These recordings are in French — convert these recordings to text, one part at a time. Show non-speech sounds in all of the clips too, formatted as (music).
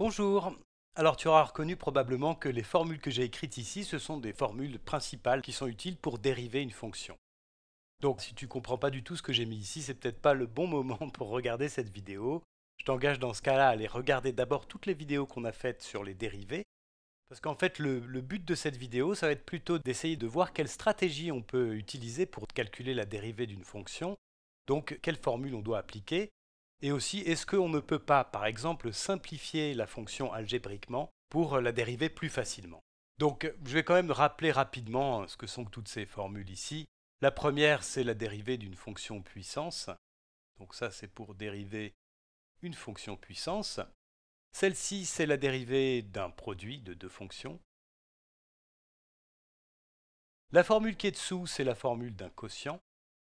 Bonjour alors tu auras reconnu probablement que les formules que j'ai écrites ici, ce sont des formules principales qui sont utiles pour dériver une fonction. Donc si tu comprends pas du tout ce que j'ai mis ici, c'est peut-être pas le bon moment (laughs) pour regarder cette vidéo. Je t'engage dans ce cas-là à aller regarder d'abord toutes les vidéos qu'on a faites sur les dérivés. Parce qu'en fait, le, le, but de cette vidéo, ça va être plutôt d'essayer de voir quelle stratégie on peut utiliser pour calculer la dérivée d'une fonction, donc quelle formule on doit appliquer, et aussi, est-ce qu'on ne peut pas, par exemple, simplifier la fonction algébriquement pour euh, la dériver plus facilement Donc, euh, je vais quand même rappeler rapidement euh, ce que sont toutes ces formules ici. La première, c'est la dérivée d'une fonction puissance. Donc ça, c'est pour dériver une fonction puissance. Celle-ci, c'est la dérivée d'un produit de deux fonctions. La formule qui est dessous, c'est la formule d'un quotient,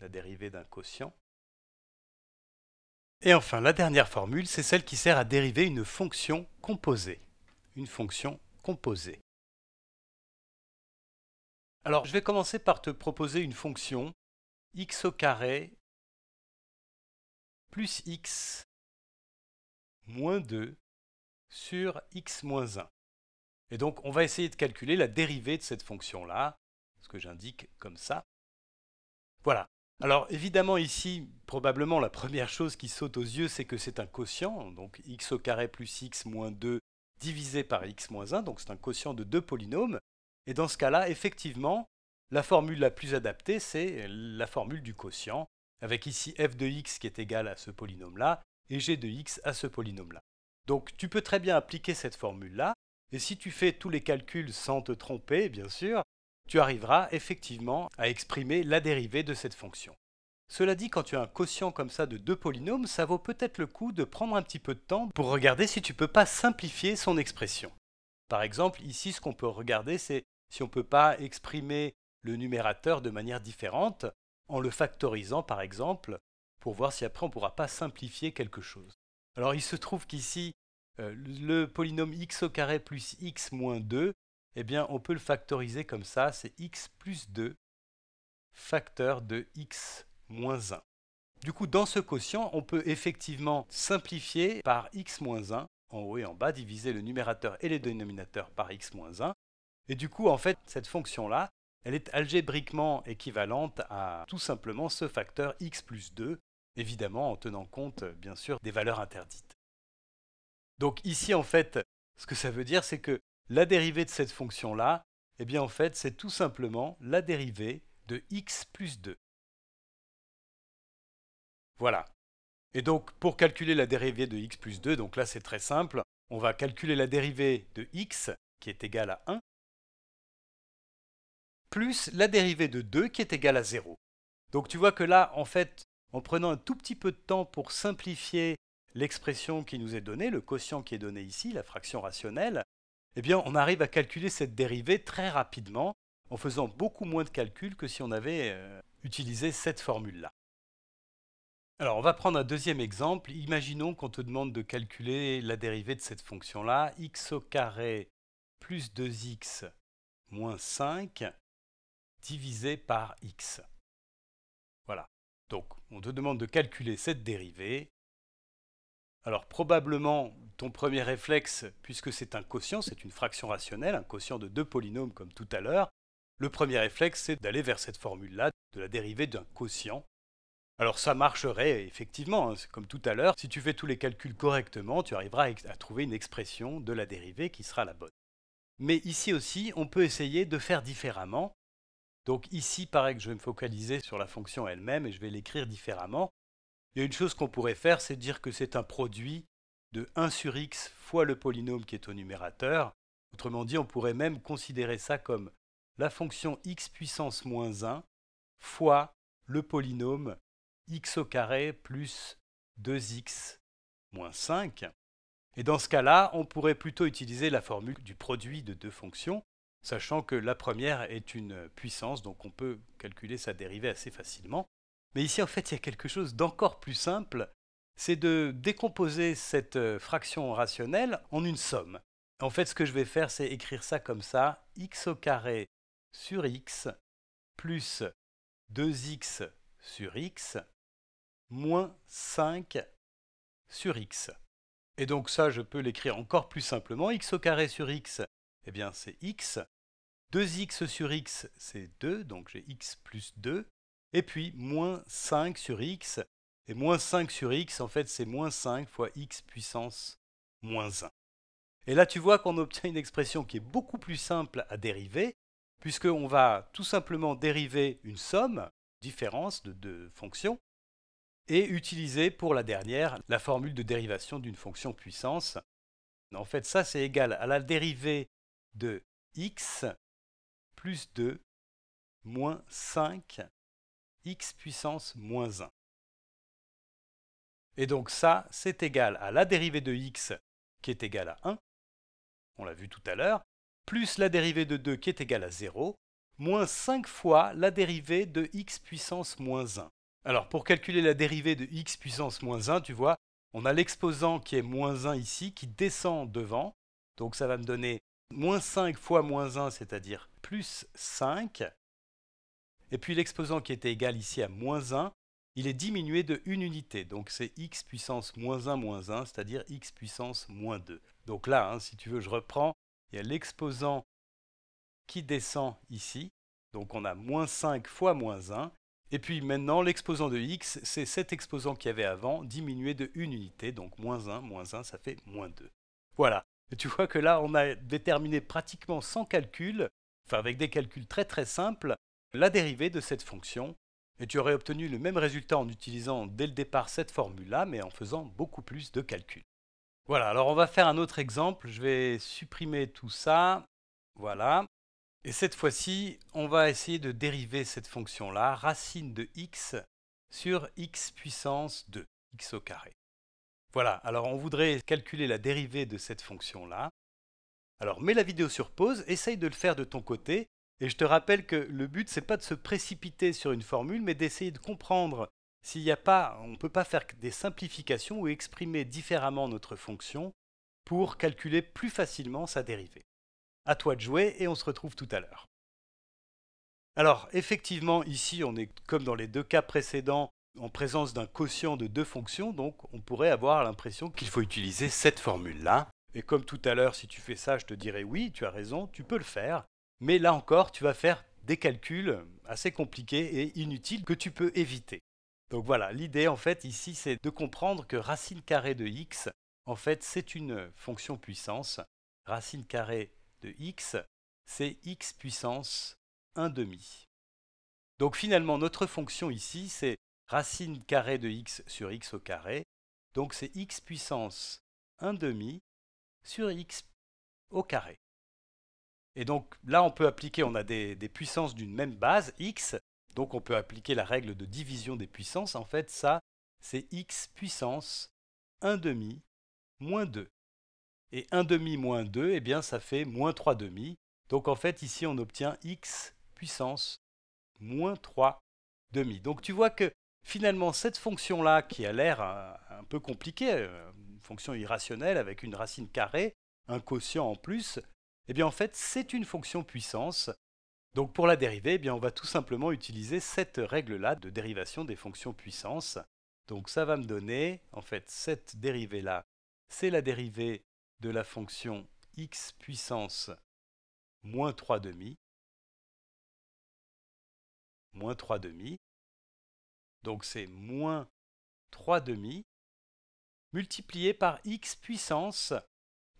la dérivée d'un quotient. Et enfin, la dernière formule, c'est celle qui sert à dériver une fonction composée. Une fonction composée. Alors, je vais commencer par te proposer une fonction x au carré plus x moins 2 sur x moins 1. Et donc, on va essayer de calculer la dérivée de cette fonction-là, ce que j'indique comme ça. Voilà, alors évidemment ici, probablement la première chose qui saute aux yeux, c'est que c'est un quotient, donc x au carré plus x moins 2 divisé par x moins 1, donc c'est un quotient de deux polynômes. Et dans ce cas-là, effectivement, la formule la plus adaptée, c'est la formule du quotient, avec ici f de x qui est égal à ce polynôme-là, et g de x à ce polynôme-là. Donc tu peux très bien appliquer cette formule-là, et si tu fais tous les calculs sans te tromper, bien sûr, tu arriveras effectivement à exprimer la dérivée de cette fonction. Cela dit, quand tu as un quotient comme ça de deux polynômes, ça vaut peut-être le coup de prendre un petit peu de temps pour regarder si tu ne peux pas simplifier son expression. Par exemple, ici, ce qu'on peut regarder, c'est si on ne peut pas exprimer le numérateur de manière différente, en le factorisant par exemple, pour voir si après on ne pourra pas simplifier quelque chose. Alors il se trouve qu'ici, euh, le polynôme x au carré plus x moins 2, eh bien on peut le factoriser comme ça, c'est x plus 2 facteur de x moins 1. Du coup, dans ce quotient, on peut effectivement simplifier par x moins 1, en haut et en bas, diviser le numérateur et les dénominateurs par x moins 1. Et du coup, en fait, cette fonction-là, elle est algébriquement équivalente à tout simplement ce facteur x plus 2, évidemment en tenant compte, bien sûr, des valeurs interdites. Donc ici, en fait, ce que ça veut dire, c'est que la dérivée de cette fonction-là, eh bien en fait, c'est tout simplement la dérivée de x plus 2. Voilà. Et donc, pour calculer la dérivée de x plus 2, donc là c'est très simple, on va calculer la dérivée de x, qui est égale à 1, plus la dérivée de 2, qui est égale à 0. Donc tu vois que là, en fait, en prenant un tout petit peu de temps pour simplifier l'expression qui nous est donnée, le quotient qui est donné ici, la fraction rationnelle, eh bien, on arrive à calculer cette dérivée très rapidement en faisant beaucoup moins de calculs que si on avait euh, utilisé cette formule-là. Alors, on va prendre un deuxième exemple. Imaginons qu'on te demande de calculer la dérivée de cette fonction-là, x au carré plus 2x moins 5 divisé par x. Voilà. Donc, on te demande de calculer cette dérivée. Alors, probablement, ton premier réflexe, puisque c'est un quotient, c'est une fraction rationnelle, un quotient de deux polynômes comme tout à l'heure, le premier réflexe, c'est d'aller vers cette formule-là, de la dérivée d'un quotient. Alors ça marcherait effectivement, hein, comme tout à l'heure, si tu fais tous les calculs correctement, tu arriveras à trouver une expression de la dérivée qui sera la bonne. Mais ici aussi, on peut essayer de faire différemment. Donc ici, pareil que je vais me focaliser sur la fonction elle-même et je vais l'écrire différemment. Il y a une chose qu'on pourrait faire, c'est dire que c'est un produit de 1 sur x fois le polynôme qui est au numérateur. Autrement dit, on pourrait même considérer ça comme la fonction x puissance moins 1 fois le polynôme x au carré plus 2x moins 5. Et dans ce cas-là, on pourrait plutôt utiliser la formule du produit de deux fonctions, sachant que la première est une puissance, donc on peut calculer sa dérivée assez facilement. Mais ici, en fait, il y a quelque chose d'encore plus simple, c'est de décomposer cette euh, fraction rationnelle en une somme. En fait, ce que je vais faire, c'est écrire ça comme ça, x au carré sur x plus 2x sur x moins 5 sur x. Et donc ça, je peux l'écrire encore plus simplement. x au carré sur x, eh bien c'est x. 2x sur x, c'est 2, donc j'ai x plus 2. Et puis moins 5 sur x, et moins 5 sur x, en fait, c'est moins 5 fois x puissance moins 1. Et là, tu vois qu'on obtient une expression qui est beaucoup plus simple à dériver, puisqu'on va tout simplement dériver une somme, différence de deux fonctions, et utiliser pour la dernière la formule de dérivation d'une fonction puissance. En fait, ça, c'est égal à la dérivée de x plus 2 moins 5 x puissance moins 1. Et donc ça, c'est égal à la dérivée de x qui est égale à 1, on l'a vu tout à l'heure, plus la dérivée de 2 qui est égale à 0, moins 5 fois la dérivée de x puissance moins 1. Alors pour calculer la dérivée de x puissance moins 1, tu vois, on a l'exposant qui est moins 1 ici, qui descend devant, donc ça va me donner moins 5 fois moins 1, c'est-à-dire plus 5, et puis l'exposant qui était égal ici à moins 1, il est diminué de 1 unité. Donc c'est x puissance moins 1 moins 1, c'est-à-dire x puissance moins 2. Donc là, hein, si tu veux, je reprends. Il y a l'exposant qui descend ici. Donc on a moins 5 fois moins 1. Et puis maintenant, l'exposant de x, c'est cet exposant qu'il y avait avant, diminué de 1 unité. Donc moins 1, moins 1, ça fait moins 2. Voilà. Et tu vois que là, on a déterminé pratiquement sans calcul, enfin avec des calculs très très simples, la dérivée de cette fonction et tu aurais obtenu le même résultat en utilisant dès le départ cette formule-là, mais en faisant beaucoup plus de calculs. Voilà, alors on va faire un autre exemple. Je vais supprimer tout ça. Voilà. Et cette fois-ci, on va essayer de dériver cette fonction-là, racine de x sur x puissance 2, x au carré. Voilà, alors on voudrait calculer la dérivée de cette fonction-là. Alors mets la vidéo sur pause, essaye de le faire de ton côté, et je te rappelle que le but, c'est pas de se précipiter sur une formule, mais d'essayer de comprendre s'il n'y a pas, on ne peut pas faire des simplifications ou exprimer différemment notre fonction pour calculer plus facilement sa dérivée. À toi de jouer et on se retrouve tout à l'heure. Alors effectivement, ici, on est comme dans les deux cas précédents en présence d'un quotient de deux fonctions, donc on pourrait avoir l'impression qu'il faut utiliser cette formule-là. Et comme tout à l'heure, si tu fais ça, je te dirais oui, tu as raison, tu peux le faire. Mais là encore, tu vas faire des calculs assez compliqués et inutiles que tu peux éviter. Donc voilà, l'idée en fait ici, c'est de comprendre que racine carrée de x, en fait, c'est une fonction puissance. Racine carrée de x, c'est x puissance 1 demi. Donc finalement, notre fonction ici, c'est racine carrée de x sur x au carré. Donc c'est x puissance 1 demi sur x au carré. Et donc là, on peut appliquer, on a des, puissances d'une même base, x, donc on peut appliquer la règle de division des puissances. En fait, ça, c'est x puissance 1 demi moins 2. Et 1 demi moins 2, eh bien, ça fait moins 3 demi. Donc en fait, ici, on obtient x puissance moins 3 demi. Donc tu vois que finalement, cette fonction-là, qui a l'air un, un, peu compliquée, euh, une fonction irrationnelle avec une racine carrée, un quotient en plus, eh bien en fait, c'est une fonction puissance. Donc pour la dériver, eh bien on va tout simplement utiliser cette règle-là de dérivation des fonctions puissance. Donc ça va me donner, en fait, cette dérivée-là, c'est la dérivée de la fonction x puissance moins 3 demi, moins 3 demi, donc c'est moins 3 demi, multiplié par x puissance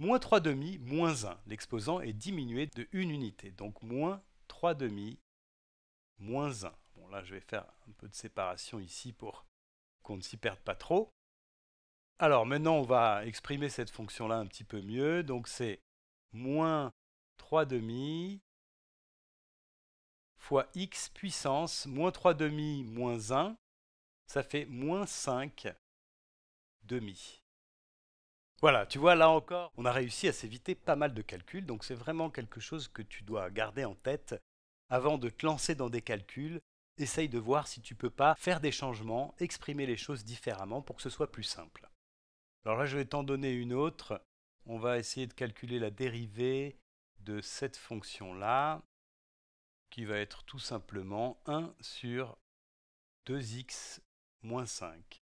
Moins 3 demi, moins 1. L'exposant est diminué de 1 unité. Donc moins 3 demi, moins 1. Bon là je vais faire un peu de séparation ici pour qu'on ne s'y perde pas trop. Alors maintenant on va exprimer cette fonction là un petit peu mieux. Donc c'est moins 3 demi fois x puissance, moins 3 demi moins 1, ça fait moins 5 demi. Voilà, tu vois, là encore, on a réussi à s'éviter pas mal de calculs, donc c'est vraiment quelque chose que tu dois garder en tête avant de te lancer dans des calculs. Essaye de voir si tu peux pas faire des changements, exprimer les choses différemment pour que ce soit plus simple. Alors là, je vais t'en donner une autre. On va essayer de calculer la dérivée de cette fonction-là, qui va être tout simplement 1 sur 2x moins 5.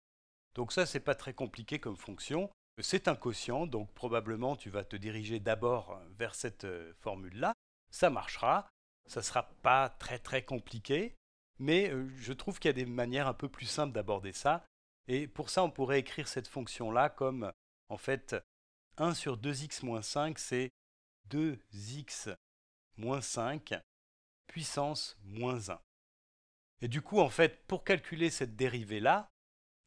Donc ça, n'est pas très compliqué comme fonction. C'est un quotient, donc probablement tu vas te diriger d'abord vers cette euh, formule-là. Ça marchera, ça ne sera pas très très compliqué, mais euh, je trouve qu'il y a des manières un peu plus simples d'aborder ça. Et pour ça, on pourrait écrire cette fonction-là comme, en fait, 1 sur 2x moins 5, c'est 2x moins 5 puissance moins 1. Et du coup, en fait, pour calculer cette dérivée-là,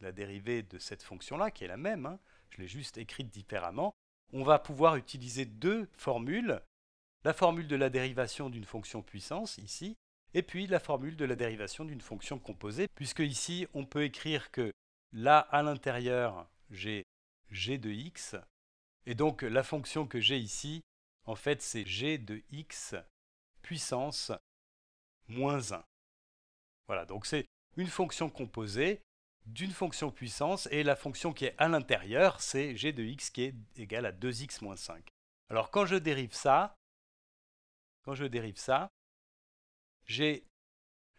la dérivée de cette fonction-là, qui est la même, hein, je l'ai juste écrite différemment, on va pouvoir utiliser deux formules, la formule de la dérivation d'une fonction puissance, ici, et puis la formule de la dérivation d'une fonction composée, puisque ici, on peut écrire que là, à l'intérieur, j'ai g de x, et donc la fonction que j'ai ici, en fait, c'est g de x puissance moins 1. Voilà, donc c'est une fonction composée d'une fonction puissance, et la fonction qui est à l'intérieur, c'est g de x qui est égal à 2x moins 5. Alors quand je dérive ça, quand je dérive ça, j'ai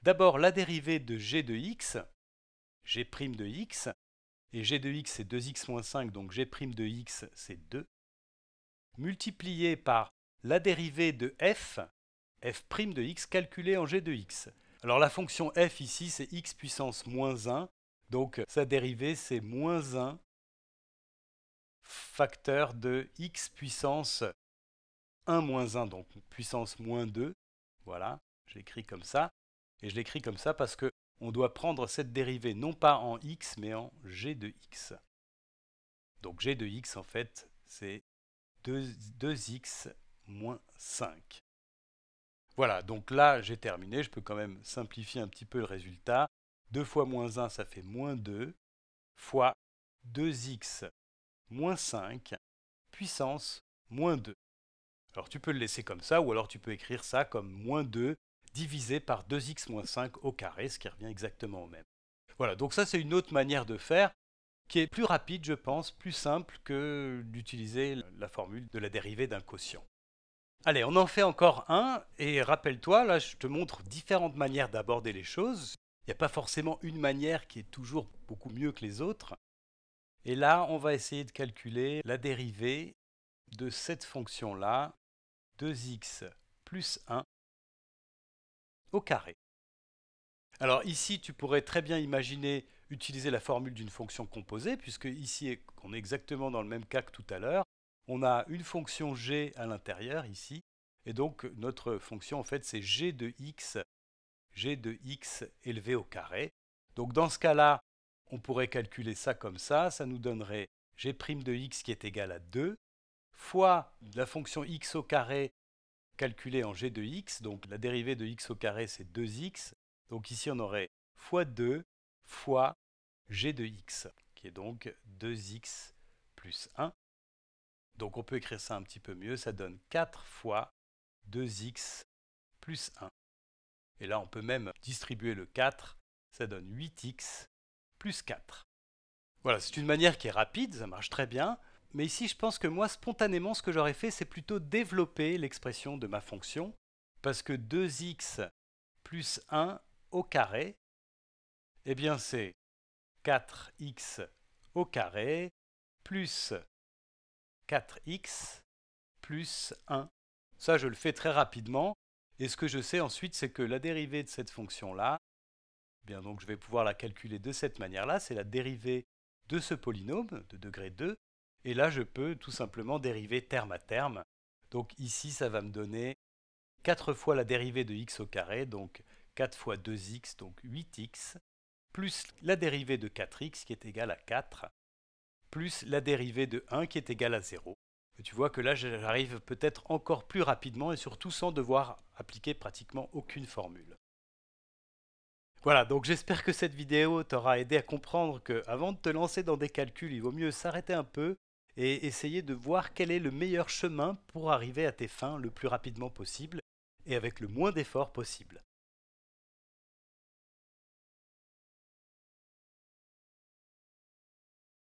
d'abord la dérivée de g de x, g' de x, et g de x c'est 2x moins 5, donc g' de x c'est 2, multiplié par la dérivée de f, f' de x calculée en g de x. Alors la fonction f ici c'est x puissance moins 1, donc euh, sa dérivée, c'est moins 1 facteur de x puissance 1 moins 1, donc puissance moins 2. Voilà, j'écris comme ça. Et je l'écris comme ça parce qu'on doit prendre cette dérivée non pas en x, mais en g de x. Donc g de x, en fait, c'est 2, 2x moins 5. Voilà, donc là j'ai terminé, je peux quand même simplifier un petit peu le résultat. 2 fois moins 1, ça fait moins 2, fois 2x moins 5, puissance moins 2. Alors tu peux le laisser comme ça, ou alors tu peux écrire ça comme moins 2 divisé par 2x moins 5 au carré, ce qui revient exactement au même. Voilà, donc ça c'est une autre manière de faire, qui est plus rapide, je pense, plus simple que d'utiliser la formule de la dérivée d'un quotient. Allez, on en fait encore un, et rappelle-toi, là je te montre différentes manières d'aborder les choses. Il n'y a pas forcément une manière qui est toujours beaucoup mieux que les autres. Et là, on va essayer de calculer la dérivée de cette fonction-là, 2x plus 1 au carré. Alors ici, tu pourrais très bien imaginer utiliser la formule d'une fonction composée, puisque ici, on est exactement dans le même cas que tout à l'heure. On a une fonction g à l'intérieur ici, et donc notre fonction, en fait, c'est g de x g de x élevé au carré. Donc dans ce cas-là, on pourrait calculer ça comme ça, ça nous donnerait g' prime de x qui est égal à 2 fois la fonction x au carré calculée en g de x, donc la dérivée de x au carré c'est 2x, donc ici on aurait fois 2 fois g de x, qui est donc 2x plus 1. Donc on peut écrire ça un petit peu mieux, ça donne 4 fois 2x plus 1. Et là, on peut même distribuer le 4, ça donne 8x plus 4. Voilà, c'est une manière qui est rapide, ça marche très bien, mais ici je pense que moi spontanément ce que j'aurais fait c'est plutôt développer l'expression de ma fonction, parce que 2x plus 1 au carré, eh bien c'est 4x au carré plus 4x plus 1. Ça je le fais très rapidement, et ce que je sais ensuite, c'est que la dérivée de cette fonction-là, eh bien donc je vais pouvoir la calculer de cette manière-là, c'est la dérivée de ce polynôme de degré 2, et là je peux tout simplement dériver terme à terme. Donc ici, ça va me donner 4 fois la dérivée de x au carré, donc 4 fois 2x, donc 8x, plus la dérivée de 4x qui est égale à 4, plus la dérivée de 1 qui est égale à 0 tu vois que là, j'arrive peut-être encore plus rapidement et surtout sans devoir appliquer pratiquement aucune formule. Voilà, donc j'espère que cette vidéo t'aura aidé à comprendre que avant de te lancer dans des calculs, il vaut mieux s'arrêter un peu et essayer de voir quel est le meilleur chemin pour arriver à tes fins le plus rapidement possible et avec le moins d'efforts possible.